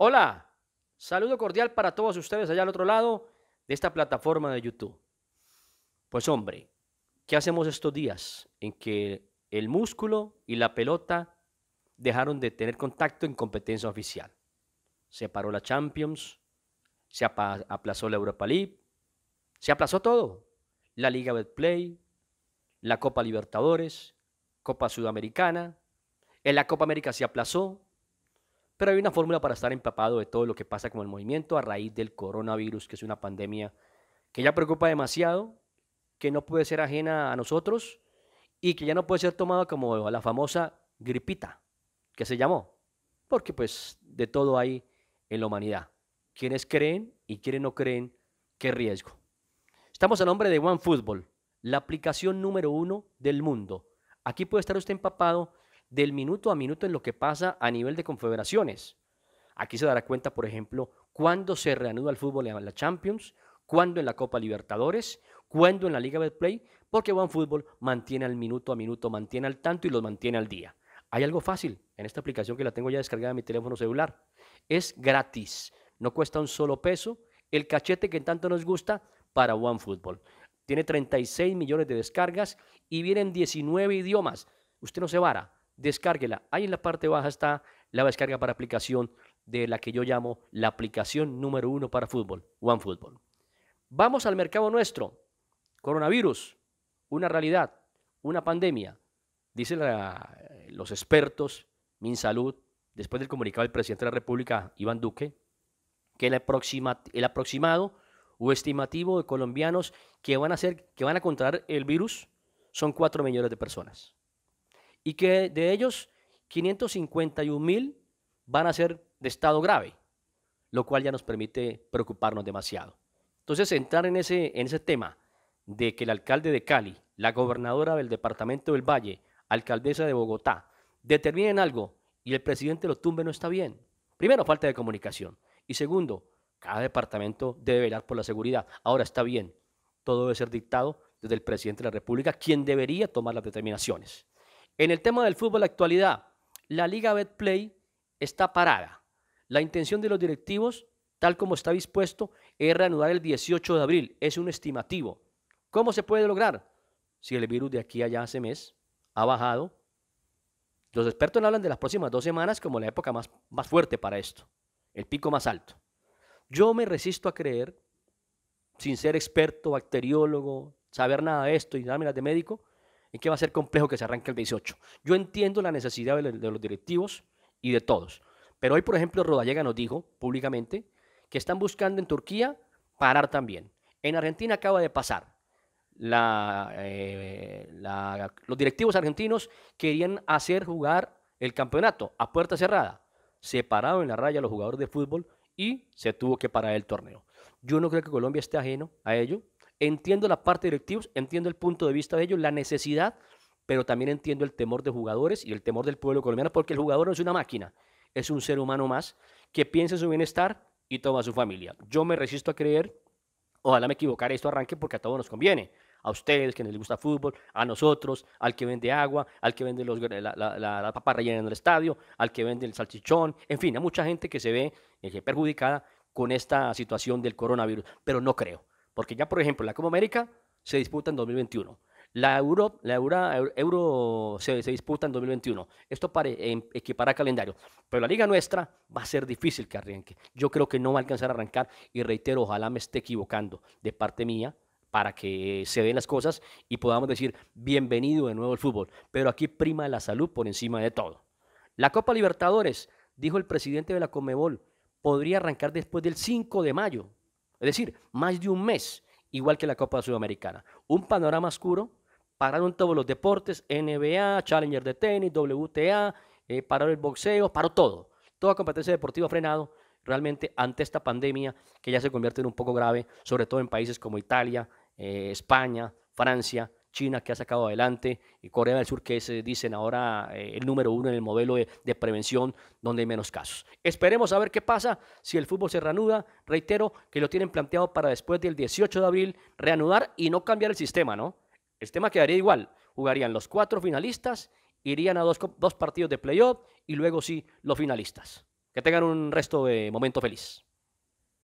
Hola, saludo cordial para todos ustedes allá al otro lado de esta plataforma de YouTube. Pues hombre, ¿qué hacemos estos días en que el músculo y la pelota dejaron de tener contacto en competencia oficial? Se paró la Champions, se aplazó la Europa League, se aplazó todo. La Liga Betplay, la Copa Libertadores, Copa Sudamericana, en la Copa América se aplazó, pero hay una fórmula para estar empapado de todo lo que pasa con el movimiento a raíz del coronavirus, que es una pandemia que ya preocupa demasiado, que no puede ser ajena a nosotros y que ya no puede ser tomada como la famosa gripita que se llamó, porque pues de todo hay en la humanidad. Quienes creen y quienes no creen, qué riesgo. Estamos a nombre de OneFootball, la aplicación número uno del mundo. Aquí puede estar usted empapado del minuto a minuto en lo que pasa a nivel de confederaciones. Aquí se dará cuenta, por ejemplo, cuándo se reanuda el fútbol en la Champions, cuándo en la Copa Libertadores, cuándo en la Liga Betplay, porque OneFootball mantiene al minuto a minuto, mantiene al tanto y los mantiene al día. Hay algo fácil en esta aplicación que la tengo ya descargada en mi teléfono celular. Es gratis, no cuesta un solo peso, el cachete que tanto nos gusta para OneFootball. Tiene 36 millones de descargas y vienen 19 idiomas. Usted no se vara, descárguela. Ahí en la parte baja está la descarga para aplicación de la que yo llamo la aplicación número uno para fútbol, OneFootball. Vamos al mercado nuestro. Coronavirus, una realidad, una pandemia. Dicen los expertos, MinSalud, después del comunicado del presidente de la República, Iván Duque, que el, el aproximado o estimativo de colombianos que van, a ser, que van a contraer el virus son cuatro millones de personas y que de ellos 551 mil van a ser de estado grave, lo cual ya nos permite preocuparnos demasiado. Entonces, entrar en ese, en ese tema de que el alcalde de Cali, la gobernadora del departamento del Valle, alcaldesa de Bogotá, determinen algo y el presidente lo tumbe no está bien. Primero, falta de comunicación. Y segundo, cada departamento debe velar por la seguridad. Ahora está bien, todo debe ser dictado desde el presidente de la República, quien debería tomar las determinaciones. En el tema del fútbol, actualidad, la Liga Betplay está parada. La intención de los directivos, tal como está dispuesto, es reanudar el 18 de abril. Es un estimativo. ¿Cómo se puede lograr? Si el virus de aquí a allá hace mes ha bajado, los expertos hablan de las próximas dos semanas como la época más, más fuerte para esto, el pico más alto. Yo me resisto a creer, sin ser experto, bacteriólogo, saber nada de esto y dármelas de médico, ¿En que va a ser complejo que se arranque el 18. Yo entiendo la necesidad de, los directivos y de todos. Pero hoy, por ejemplo, Rodallega nos dijo públicamente que están buscando en Turquía parar también. En Argentina acaba de pasar. Eh, los directivos argentinos querían hacer jugar el campeonato a puerta cerrada, Se pararon en la raya los jugadores de fútbol y se tuvo que parar el torneo. Yo no creo que Colombia esté ajeno a ello. Entiendo la parte de directivos, entiendo el punto de vista de ellos, la necesidad, pero también entiendo el temor de jugadores y el temor del pueblo colombiano, porque el jugador no es una máquina, es un ser humano más que piensa en su bienestar y toma su familia. Yo me resisto a creer, ojalá me equivocara, esto arranque porque a todos nos conviene. A ustedes que les gusta fútbol, a nosotros, al que vende agua, al que vende los, la, papa rellena en el estadio, al que vende el salchichón, en fin, a mucha gente que se ve eh, perjudicada con esta situación del coronavirus, pero no creo. Porque ya, por ejemplo, la Copa América se disputa en 2021. La Euro, la Euro, se, disputa en 2021. Esto em, para calendario. Pero la liga nuestra va a ser difícil que arranque. Yo creo que no va a alcanzar a arrancar y reitero, ojalá me esté equivocando de parte mía para que se den las cosas y podamos decir bienvenido de nuevo al fútbol. Pero aquí prima la salud por encima de todo. La Copa Libertadores, dijo el presidente de la Comebol, podría arrancar después del 5 de mayo. Es decir, más de un mes, igual que la Copa Sudamericana. Un panorama oscuro, pararon todos los deportes, NBA, Challenger de tenis, WTA, eh, pararon el boxeo, paró todo. Toda competencia deportiva frenado realmente ante esta pandemia que ya se convierte en un poco grave, sobre todo en países como Italia, eh, España, Francia, China que ha sacado adelante, y Corea del Sur que es, eh, dicen ahora, eh, el número uno en el modelo de, prevención donde hay menos casos. Esperemos a ver qué pasa si el fútbol se reanuda. Reitero que lo tienen planteado para después del 18 de abril reanudar y no cambiar el sistema, ¿no? El sistema quedaría igual. Jugarían los cuatro finalistas, irían a dos, dos partidos de playoff y luego sí los finalistas. Que tengan un resto de momento feliz.